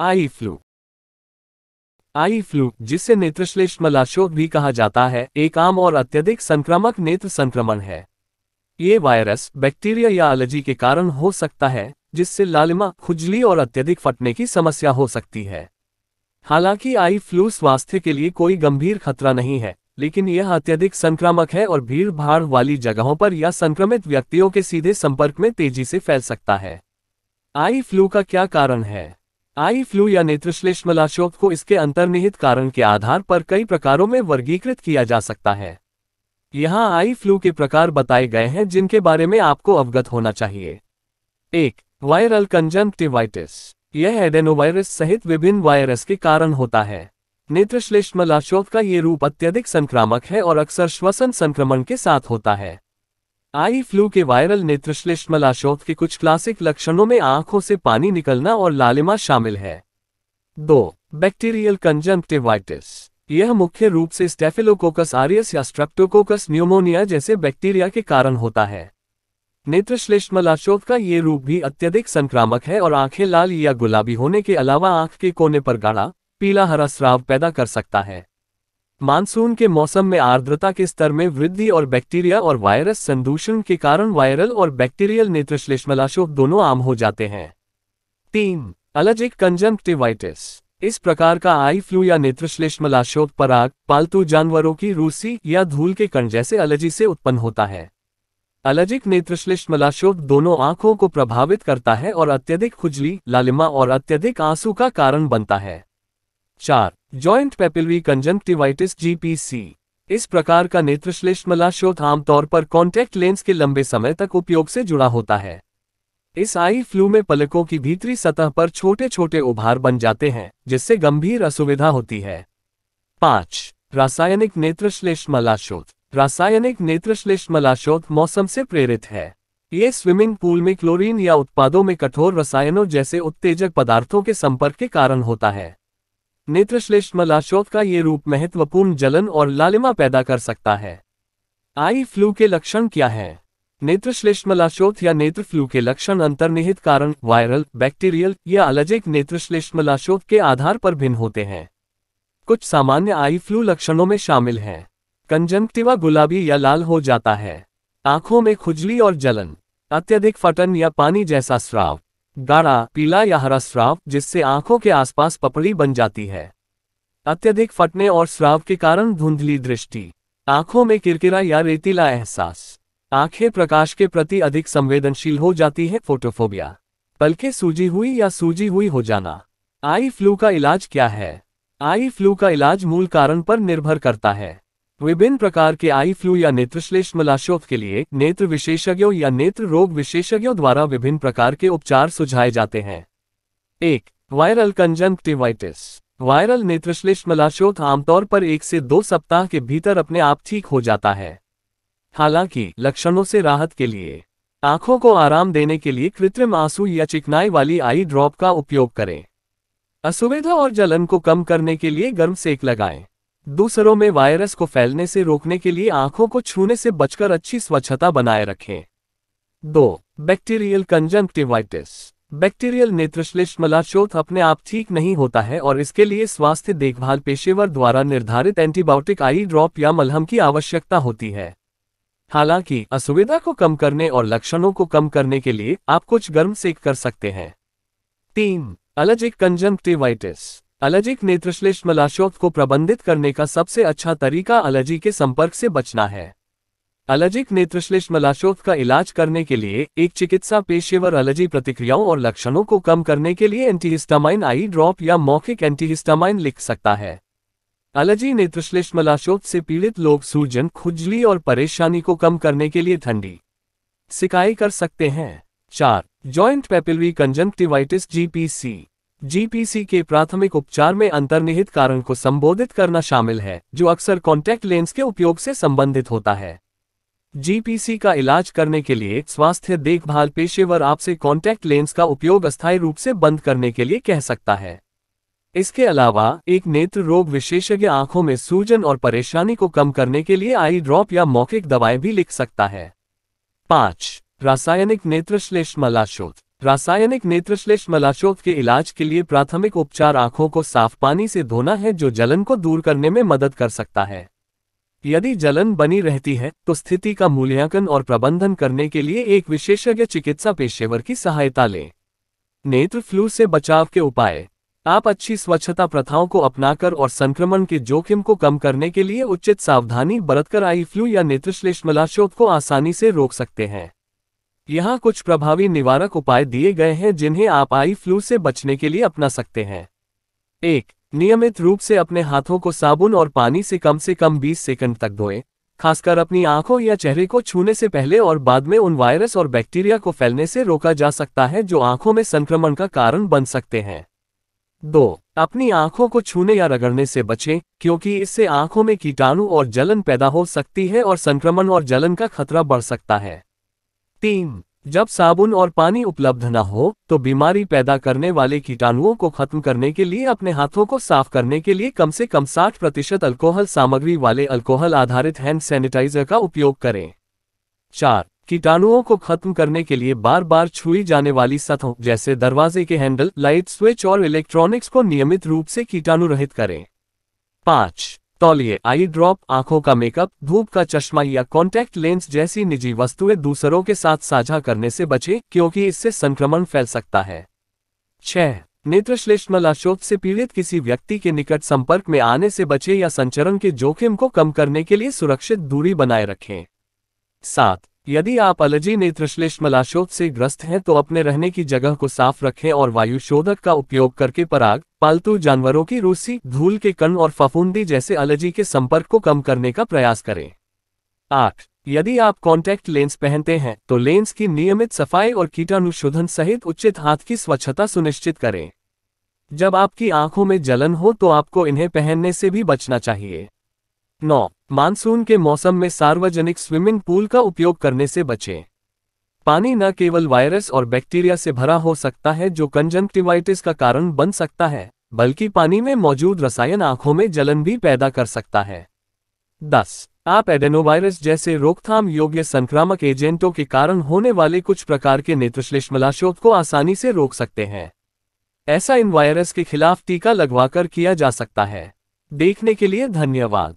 Eye flu eye flu जिसे नेत्रश्लेष्ठ मलाशोक भी कहा जाता है एक आम और अत्यधिक संक्रामक नेत्र संक्रमण है ये वायरस बैक्टीरिया या एलर्जी के कारण हो सकता है जिससे लालिमा खुजली और अत्यधिक फटने की समस्या हो सकती है हालांकि आई फ्लू स्वास्थ्य के लिए कोई गंभीर खतरा नहीं है लेकिन यह अत्यधिक संक्रामक है और भीड़ भाड़ वाली जगहों पर या संक्रमित व्यक्तियों के सीधे संपर्क में तेजी से फैल सकता है आई फ्लू का क्या कारण है आई फ्लू या नेत्रश्लेष्मलाशोक को इसके अंतर्निहित कारण के आधार पर कई प्रकारों में वर्गीकृत किया जा सकता है यहाँ आई फ्लू के प्रकार बताए गए हैं जिनके बारे में आपको अवगत होना चाहिए एक वायरल कंजंक्टिवाइटिस यह एडेनोवायरस सहित विभिन्न वायरस के कारण होता है नेत्रश्लेष्मलाशोक का ये रूप अत्यधिक संक्रामक है और अक्सर श्वसन संक्रमण के साथ होता है आई फ्लू के वायरल नेत्रश्लेष्मलाशोथ के कुछ क्लासिक लक्षणों में आंखों से पानी निकलना और लालिमा शामिल है दो बैक्टीरियल कंजंक्टिवाइटिस यह मुख्य रूप से स्टेफिलोकोकस आरियस या स्ट्रेप्टोकोकस न्यूमोनिया जैसे बैक्टीरिया के कारण होता है नेत्रश्लेष्मलाशोथ का ये रूप भी अत्यधिक संक्रामक है और आंखें लाल या गुलाबी होने के अलावा आंख के कोने पर गाढ़ा पीला हरा स्राव पैदा कर सकता है मानसून के मौसम में आर्द्रता के स्तर में वृद्धि और बैक्टीरिया और वायरस संदूषण के कारण वायरल और बैक्टीरियल नेत्रश्लेष्मलाशोक दोनों आम हो जाते हैं तीन अलर्जिक कंजंक्टिवाइटिस इस प्रकार का आई फ्लू या नेत्रश्लेष्मलाशोक पराग पालतू जानवरों की रूसी या धूल के कण जैसे एलर्जी से उत्पन्न होता है अलर्जिक नेत्रश्लेष्मलाशोक दोनों आंखों को प्रभावित करता है और अत्यधिक खुजली लालिमा और अत्यधिक आंसू का कारण बनता है चार जॉइंट पेपिलवी कंजंक्टिवाइटिस जीपीसी इस प्रकार का मलाशोध आमतौर पर कॉन्टैक्ट लेंस के लंबे समय तक उपयोग से जुड़ा होता है इस आई फ्लू में पलकों की भीतरी सतह पर छोटे छोटे उभार बन जाते हैं जिससे गंभीर असुविधा होती है पांच रासायनिक मलाशोध रासायनिक मलाशोध मौसम से प्रेरित है ये स्विमिंग पूल में क्लोरीन या उत्पादों में कठोर रसायनों जैसे उत्तेजक पदार्थों के संपर्क के कारण होता है नेत्रश्लेष्मलाशोक का ये रूप महत्वपूर्ण जलन और लालिमा पैदा कर सकता है आई फ्लू के लक्षण क्या हैं नेत्रश्लेष्मलाशोथ या नेत्र फ्लू के लक्षण अंतर्निहित कारण वायरल बैक्टीरियल या अलर्जिक नेत्रश्लेष्मलाशोथ के आधार पर भिन्न होते हैं कुछ सामान्य आई फ्लू लक्षणों में शामिल हैं कंजंक्टिवा गुलाबी या लाल हो जाता है आंखों में खुजली और जलन अत्यधिक फटन या पानी जैसा स्राव गाढ़ा पीला या हरा स्राव जिससे आंखों के आसपास पपड़ी बन जाती है अत्यधिक फटने और स्राव के कारण धुंधली दृष्टि आंखों में किरकिरा या रेतीला एहसास आंखें प्रकाश के प्रति अधिक संवेदनशील हो जाती है फोटोफोबिया बल्कि सूजी हुई या सूजी हुई हो जाना आई फ्लू का इलाज क्या है आई फ्लू का इलाज मूल कारण पर निर्भर करता है विभिन्न प्रकार के आई फ्लू या नेत्रश्लेष्मलाशोथ के लिए नेत्र विशेषज्ञों या नेत्र रोग विशेषज्ञों द्वारा विभिन्न प्रकार के उपचार सुझाए जाते हैं एक वायरल कंजंक्टिवाइटिस वायरल नेत्रश्लेष्मलाशोथ आमतौर पर एक से दो सप्ताह के भीतर अपने आप ठीक हो जाता है हालांकि लक्षणों से राहत के लिए आंखों को आराम देने के लिए कृत्रिम आंसू या चिकनाई वाली आई ड्रॉप का उपयोग करें असुविधा और जलन को कम करने के लिए गर्म सेक लगाएं दूसरों में वायरस को फैलने से रोकने के लिए आंखों को छूने से बचकर अच्छी स्वच्छता बनाए रखें दो बैक्टीरियल कंजंक्टिवाइटिस बैक्टीरियल नेत्रश्लेष्मला अपने आप ठीक नहीं होता है और इसके लिए स्वास्थ्य देखभाल पेशेवर द्वारा निर्धारित एंटीबायोटिक आई ड्रॉप या मलहम की आवश्यकता होती है हालांकि असुविधा को कम करने और लक्षणों को कम करने के लिए आप कुछ गर्म सेक कर सकते हैं तीन अलर्जिक कंजंक्टिवाइटिस एलर्जिक नेत्रश्लेष्ट मलाशोथ को प्रबंधित करने का सबसे अच्छा तरीका एलर्जी के संपर्क से बचना है एलर्जिक नेत्रश्लेष्ट मलाशोथ का इलाज करने के लिए एक चिकित्सा पेशेवर एलर्जी प्रतिक्रियाओं और लक्षणों को कम करने के लिए एंटीहिस्टामाइन आई ड्रॉप या मौखिक एंटीहिस्टामाइन लिख सकता है एलर्जी नेत्रश्लेष्ट मलाशोथ से पीड़ित लोग सूजन खुजली और परेशानी को कम करने के लिए ठंडी सिकाई कर सकते हैं चार giant papillary conjunctivitis GPC GPC के प्राथमिक उपचार में अंतर्निहित कारण को संबोधित करना शामिल है जो अक्सर कॉन्टैक्ट लेंस के उपयोग से संबंधित होता है जीपीसी का इलाज करने के लिए स्वास्थ्य देखभाल पेशेवर आपसे कॉन्टैक्ट लेंस का उपयोग अस्थायी रूप से बंद करने के लिए कह सकता है इसके अलावा एक नेत्र रोग विशेषज्ञ आंखों में सूजन और परेशानी को कम करने के लिए आई ड्रॉप या मौखिक दवाएं भी लिख सकता है पांच रासायनिक नेत्र श्लेष्मलाशोध रासायनिक नेत्रश्लेष मलाशोथ के इलाज के लिए प्राथमिक उपचार आंखों को साफ पानी से धोना है जो जलन को दूर करने में मदद कर सकता है यदि जलन बनी रहती है तो स्थिति का मूल्यांकन और प्रबंधन करने के लिए एक विशेषज्ञ चिकित्सा पेशेवर की सहायता लें नेत्र फ्लू से बचाव के उपाय आप अच्छी स्वच्छता प्रथाओं को अपनाकर और संक्रमण के जोखिम को कम करने के लिए उचित सावधानी बरतकर आई फ्लू या नेत्रश्लेष्मलाशोथ को आसानी से रोक सकते हैं यहाँ कुछ प्रभावी निवारक उपाय दिए गए हैं जिन्हें आप आई फ्लू से बचने के लिए अपना सकते हैं एक नियमित रूप से अपने हाथों को साबुन और पानी से कम से कम 20 सेकंड तक धोएं, खासकर अपनी आंखों या चेहरे को छूने से पहले और बाद में उन वायरस और बैक्टीरिया को फैलने से रोका जा सकता है जो आंखों में संक्रमण का कारण बन सकते हैं दो अपनी आंखों को छूने या रगड़ने से बचें क्योंकि इससे आंखों में कीटाणु और जलन पैदा हो सकती है और संक्रमण और जलन का खतरा बढ़ सकता है तीन जब साबुन और पानी उपलब्ध न हो तो बीमारी पैदा करने वाले कीटाणुओं को खत्म करने के लिए अपने हाथों को साफ करने के लिए कम से कम 60 प्रतिशत अल्कोहल सामग्री वाले अल्कोहल आधारित हैंड सैनिटाइजर का उपयोग करें चार कीटाणुओं को खत्म करने के लिए बार बार छुई जाने वाली सतहों जैसे दरवाजे के हैंडल लाइट स्विच और इलेक्ट्रॉनिक्स को नियमित रूप से कीटाणु रहित करें पाँच तौलिए आई ड्रॉप आंखों का मेकअप धूप का चश्मा या कॉन्टैक्ट लेंस जैसी निजी वस्तुएं दूसरों के साथ साझा करने से बचे क्योंकि इससे संक्रमण फैल सकता है छह अशोक से पीड़ित किसी व्यक्ति के निकट संपर्क में आने से बचे या संचरण के जोखिम को कम करने के लिए सुरक्षित दूरी बनाए रखें सात यदि आप एलर्जी नेत्र से ग्रस्त हैं तो अपने रहने की जगह को साफ रखें और शोधक का उपयोग करके पराग पालतू जानवरों की रूसी धूल के कण और फफूंदी जैसे एलर्जी के संपर्क को कम करने का प्रयास करें आठ यदि आप कॉन्टैक्ट लेंस पहनते हैं तो लेंस की नियमित सफाई और कीटाणुशोधन सहित उचित हाथ की स्वच्छता सुनिश्चित करें जब आपकी आंखों में जलन हो तो आपको इन्हें पहनने से भी बचना चाहिए नौ मानसून के मौसम में सार्वजनिक स्विमिंग पूल का उपयोग करने से बचें पानी न केवल वायरस और बैक्टीरिया से भरा हो सकता है जो कंजंक्टिवाइटिस का कारण बन सकता है बल्कि पानी में मौजूद रसायन आंखों में जलन भी पैदा कर सकता है 10. आप एडेनोवायरस जैसे रोकथाम योग्य संक्रामक एजेंटों के कारण होने वाले कुछ प्रकार के नेत्रश्लेष्मलाशोथ को आसानी से रोक सकते हैं ऐसा इन वायरस के खिलाफ टीका लगवाकर किया जा सकता है देखने के लिए धन्यवाद